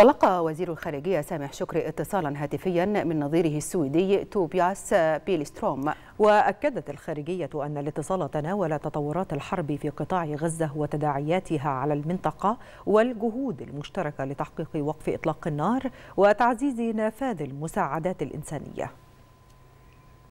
تلقى وزير الخارجية سامح شكري اتصالا هاتفيا من نظيره السويدي توبياس بيلستروم وأكدت الخارجية أن الاتصال تناول تطورات الحرب في قطاع غزة وتداعياتها على المنطقة والجهود المشتركة لتحقيق وقف إطلاق النار وتعزيز نفاذ المساعدات الإنسانية